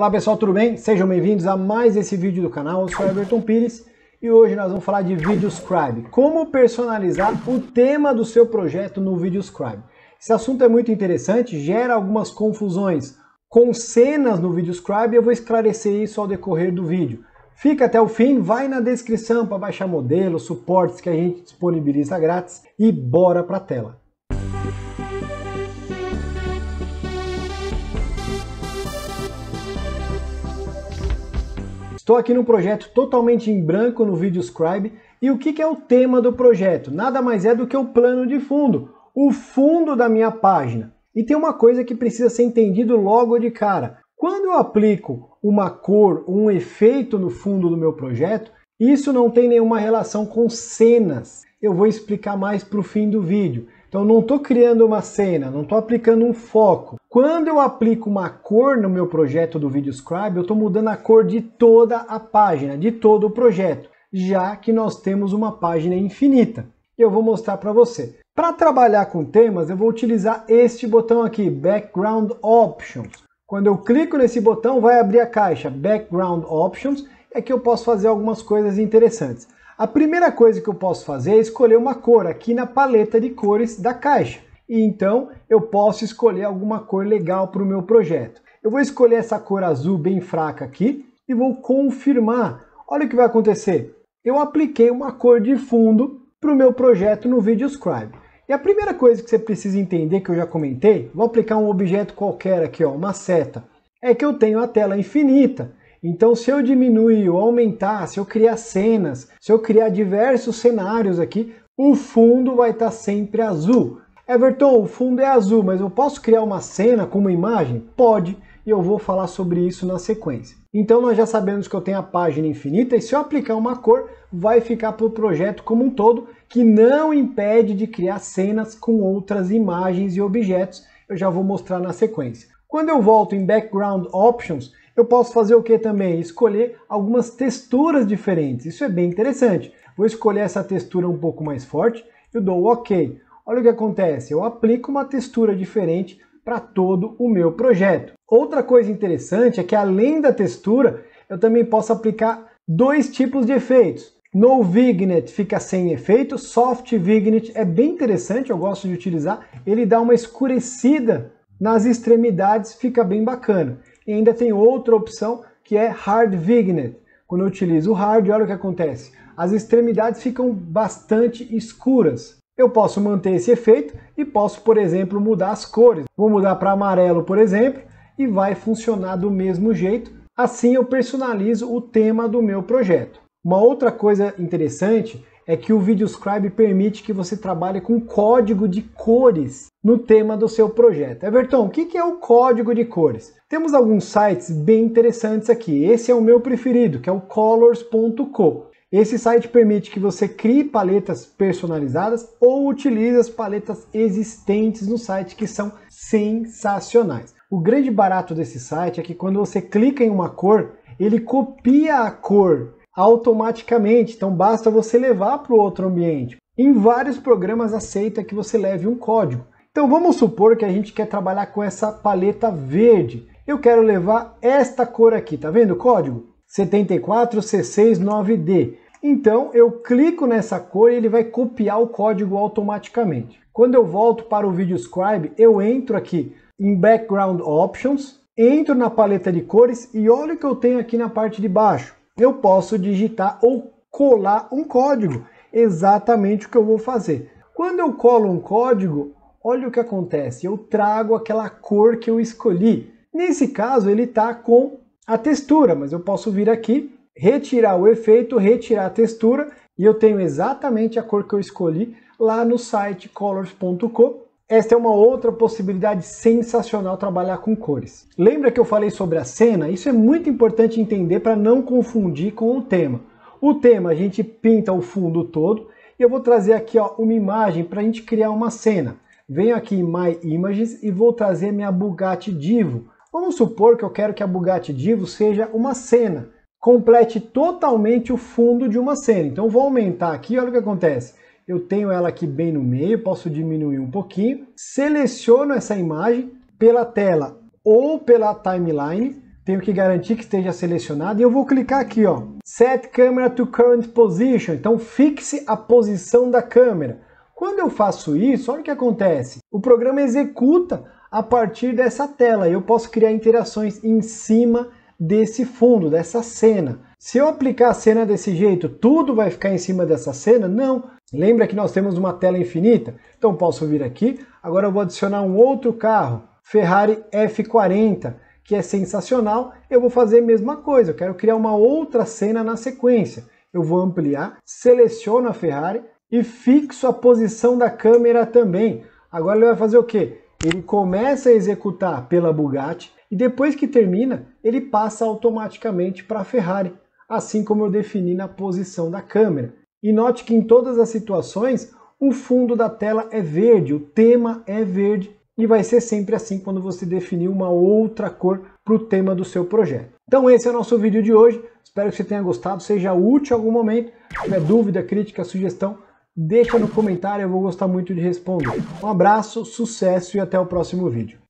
Olá pessoal, tudo bem? Sejam bem-vindos a mais esse vídeo do canal, eu sou Everton Pires e hoje nós vamos falar de Videoscribe, como personalizar o tema do seu projeto no Videoscribe. Esse assunto é muito interessante, gera algumas confusões com cenas no Videoscribe, eu vou esclarecer isso ao decorrer do vídeo. Fica até o fim, vai na descrição para baixar modelos, suportes que a gente disponibiliza grátis e bora para a tela. Estou aqui no projeto totalmente em branco no VideoScribe e o que, que é o tema do projeto? Nada mais é do que o plano de fundo, o fundo da minha página. E tem uma coisa que precisa ser entendido logo de cara. Quando eu aplico uma cor, um efeito no fundo do meu projeto, isso não tem nenhuma relação com cenas. Eu vou explicar mais para o fim do vídeo. Então não estou criando uma cena, não estou aplicando um foco. Quando eu aplico uma cor no meu projeto do VideoScribe, eu estou mudando a cor de toda a página, de todo o projeto, já que nós temos uma página infinita. Eu vou mostrar para você. Para trabalhar com temas, eu vou utilizar este botão aqui, Background Options. Quando eu clico nesse botão, vai abrir a caixa Background Options, é que eu posso fazer algumas coisas interessantes. A primeira coisa que eu posso fazer é escolher uma cor aqui na paleta de cores da caixa. E então eu posso escolher alguma cor legal para o meu projeto. Eu vou escolher essa cor azul bem fraca aqui e vou confirmar. Olha o que vai acontecer. Eu apliquei uma cor de fundo para o meu projeto no VideoScribe. E a primeira coisa que você precisa entender, que eu já comentei, vou aplicar um objeto qualquer aqui, ó, uma seta, é que eu tenho a tela infinita. Então, se eu diminuir ou aumentar, se eu criar cenas, se eu criar diversos cenários aqui, o fundo vai estar tá sempre azul. Everton, o fundo é azul, mas eu posso criar uma cena com uma imagem? Pode, e eu vou falar sobre isso na sequência. Então nós já sabemos que eu tenho a página infinita e se eu aplicar uma cor, vai ficar para o projeto como um todo, que não impede de criar cenas com outras imagens e objetos. Eu já vou mostrar na sequência. Quando eu volto em Background Options, eu posso fazer o que também? Escolher algumas texturas diferentes. Isso é bem interessante. Vou escolher essa textura um pouco mais forte, eu dou OK. Olha o que acontece, eu aplico uma textura diferente para todo o meu projeto. Outra coisa interessante é que além da textura, eu também posso aplicar dois tipos de efeitos. No Vignette fica sem efeito, Soft Vignette é bem interessante, eu gosto de utilizar. Ele dá uma escurecida nas extremidades, fica bem bacana. E ainda tem outra opção que é Hard Vignette. Quando eu utilizo o hard, olha o que acontece. As extremidades ficam bastante escuras. Eu posso manter esse efeito e posso, por exemplo, mudar as cores. Vou mudar para amarelo, por exemplo, e vai funcionar do mesmo jeito. Assim eu personalizo o tema do meu projeto. Uma outra coisa interessante é que o VideoScribe permite que você trabalhe com código de cores no tema do seu projeto. Everton, o que é o código de cores? Temos alguns sites bem interessantes aqui. Esse é o meu preferido, que é o colors.co. Esse site permite que você crie paletas personalizadas ou utilize as paletas existentes no site que são sensacionais. O grande barato desse site é que quando você clica em uma cor, ele copia a cor automaticamente, então basta você levar para o outro ambiente. Em vários programas aceita que você leve um código. Então vamos supor que a gente quer trabalhar com essa paleta verde. Eu quero levar esta cor aqui, tá vendo o código? 69 d Então eu clico nessa cor e ele vai copiar o código automaticamente. Quando eu volto para o VideoScribe, eu entro aqui em Background Options, entro na paleta de cores e olha o que eu tenho aqui na parte de baixo eu posso digitar ou colar um código, exatamente o que eu vou fazer. Quando eu colo um código, olha o que acontece, eu trago aquela cor que eu escolhi. Nesse caso, ele está com a textura, mas eu posso vir aqui, retirar o efeito, retirar a textura, e eu tenho exatamente a cor que eu escolhi lá no site colors.co esta é uma outra possibilidade sensacional trabalhar com cores. Lembra que eu falei sobre a cena? Isso é muito importante entender para não confundir com o tema. O tema a gente pinta o fundo todo e eu vou trazer aqui ó, uma imagem para a gente criar uma cena. Venho aqui em My Images e vou trazer minha Bugatti Divo. Vamos supor que eu quero que a Bugatti Divo seja uma cena. Complete totalmente o fundo de uma cena. Então vou aumentar aqui, olha o que acontece eu tenho ela aqui bem no meio, posso diminuir um pouquinho, seleciono essa imagem pela tela ou pela timeline, tenho que garantir que esteja selecionada e eu vou clicar aqui, ó, Set Camera to Current Position, então fixe a posição da câmera. Quando eu faço isso, olha o que acontece, o programa executa a partir dessa tela eu posso criar interações em cima desse fundo, dessa cena. Se eu aplicar a cena desse jeito, tudo vai ficar em cima dessa cena? Não. Lembra que nós temos uma tela infinita? Então posso vir aqui, agora eu vou adicionar um outro carro, Ferrari F40, que é sensacional, eu vou fazer a mesma coisa, eu quero criar uma outra cena na sequência. Eu vou ampliar, seleciono a Ferrari e fixo a posição da câmera também. Agora ele vai fazer o quê? Ele começa a executar pela Bugatti e depois que termina, ele passa automaticamente para a Ferrari, assim como eu defini na posição da câmera. E note que em todas as situações o fundo da tela é verde, o tema é verde e vai ser sempre assim quando você definir uma outra cor para o tema do seu projeto. Então esse é o nosso vídeo de hoje, espero que você tenha gostado, seja útil em algum momento. Se tiver dúvida, crítica, sugestão, deixa no comentário, eu vou gostar muito de responder. Um abraço, sucesso e até o próximo vídeo.